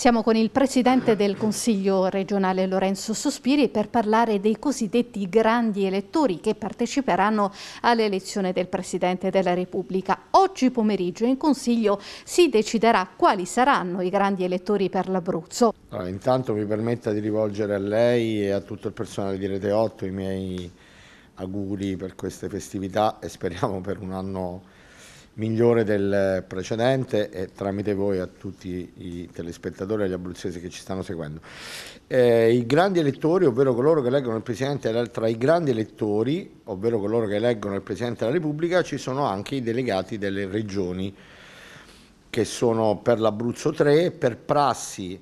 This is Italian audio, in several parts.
Siamo con il Presidente del Consiglio regionale Lorenzo Sospiri per parlare dei cosiddetti grandi elettori che parteciperanno all'elezione del Presidente della Repubblica. Oggi pomeriggio in Consiglio si deciderà quali saranno i grandi elettori per l'Abruzzo. Allora, intanto mi permetta di rivolgere a lei e a tutto il personale di Rete 8 i miei auguri per queste festività e speriamo per un anno migliore del precedente e tramite voi a tutti i telespettatori e gli abruzzesi che ci stanno seguendo. Eh, I grandi elettori, ovvero coloro che eleggono il Presidente, tra i grandi elettori, ovvero coloro che eleggono il Presidente della Repubblica, ci sono anche i delegati delle regioni che sono per l'Abruzzo 3, per prassi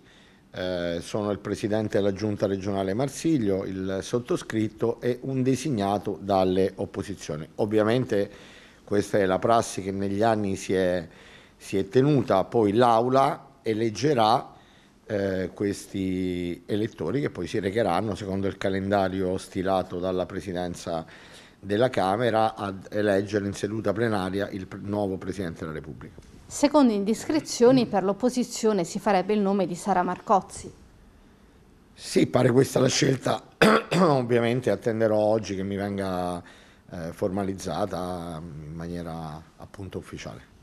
eh, sono il Presidente della Giunta regionale Marsiglio, il sottoscritto e un designato dalle opposizioni. Ovviamente questa è la prassi che negli anni si è, si è tenuta, poi l'Aula eleggerà eh, questi elettori che poi si recheranno, secondo il calendario stilato dalla Presidenza della Camera, ad eleggere in seduta plenaria il nuovo Presidente della Repubblica. Secondo indiscrezioni per l'opposizione si farebbe il nome di Sara Marcozzi. Sì, pare questa la scelta, ovviamente attenderò oggi che mi venga eh, formalizzata in maniera appunto ufficiale.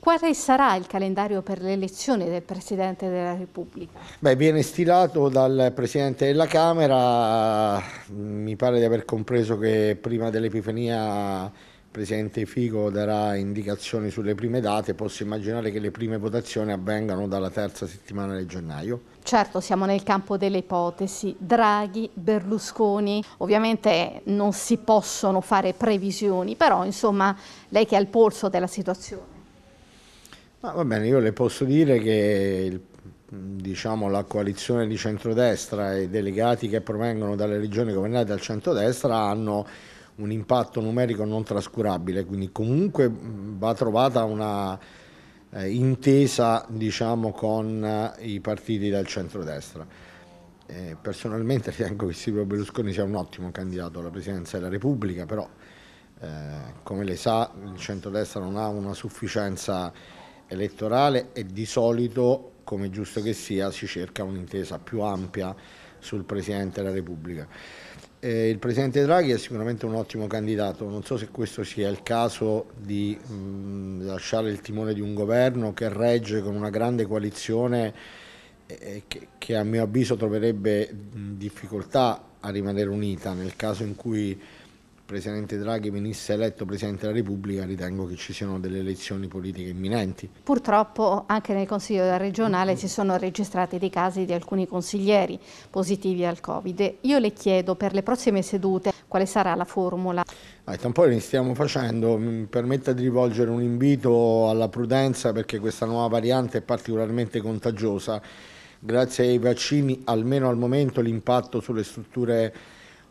Quale sarà il calendario per l'elezione del Presidente della Repubblica? Beh, viene stilato dal Presidente della Camera, mi pare di aver compreso che prima dell'Epifania presidente Figo darà indicazioni sulle prime date, posso immaginare che le prime votazioni avvengano dalla terza settimana di gennaio. Certo, siamo nel campo delle ipotesi. Draghi, Berlusconi, ovviamente non si possono fare previsioni, però insomma lei che ha il polso della situazione. Ma va bene, io le posso dire che il diciamo, la coalizione di centrodestra e i delegati che provengono dalle regioni governate dal centrodestra hanno un impatto numerico non trascurabile, quindi comunque va trovata una eh, intesa diciamo, con eh, i partiti del centrodestra. Eh, personalmente ritengo che Silvio Berlusconi sia un ottimo candidato alla presidenza della Repubblica, però eh, come lei sa il centrodestra non ha una sufficienza elettorale e di solito, come giusto che sia, si cerca un'intesa più ampia sul Presidente della Repubblica. Eh, il Presidente Draghi è sicuramente un ottimo candidato, non so se questo sia il caso di mh, mm, lasciare il timone di un governo che regge con una grande coalizione eh, che, che, a mio avviso troverebbe mm, difficoltà a rimanere unita nel caso in cui presidente Draghi venisse eletto presidente della Repubblica, ritengo che ci siano delle elezioni politiche imminenti. Purtroppo anche nel Consiglio regionale si sono registrati dei casi di alcuni consiglieri positivi al Covid. Io le chiedo per le prossime sedute quale sarà la formula. Ah, tamponi li stiamo facendo, mi permetta di rivolgere un invito alla prudenza perché questa nuova variante è particolarmente contagiosa. Grazie ai vaccini, almeno al momento, l'impatto sulle strutture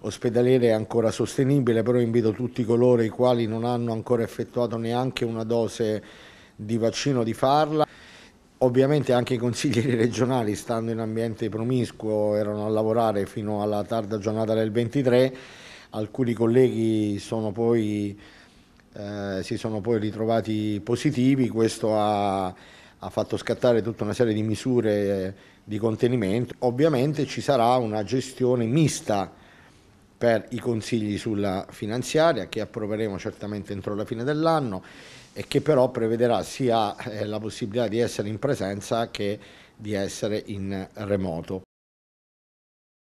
ospedaliere è ancora sostenibile, però invito tutti coloro i quali non hanno ancora effettuato neanche una dose di vaccino di farla. Ovviamente anche i consiglieri regionali, stando in ambiente promiscuo, erano a lavorare fino alla tarda giornata del 23, alcuni colleghi sono poi, eh, si sono poi ritrovati positivi, questo ha ha fatto scattare tutta una serie di misure di contenimento. Ovviamente ci sarà una gestione mista per i consigli sulla finanziaria che approveremo certamente entro la fine dell'anno e che però prevederà sia eh, la possibilità di essere in presenza che di essere in remoto.